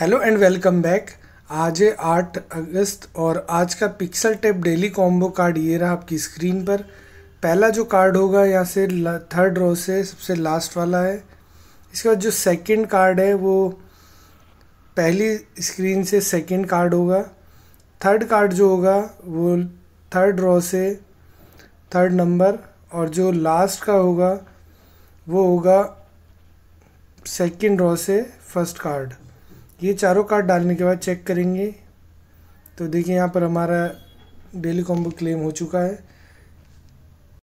hello and welcome back आज है आठ अगस्त और आज का pixel tap daily combo card ये रहा आपकी स्क्रीन पर पहला जो कार्ड होगा यहाँ से थर्ड रो से सबसे लास्ट वाला है इसके बाद जो सेकंड कार्ड है वो पहली स्क्रीन से सेकंड कार्ड होगा थर्ड कार्ड जो होगा वो थर्ड रो से थर्ड नंबर और जो लास्ट का होगा वो होगा सेकंड रो से फर्स्ट कार्ड ये चारों कार्ड डालने के बाद चेक करेंगे तो देखिए यहाँ पर हमारा डेली कॉम्बो क्लेम हो चुका है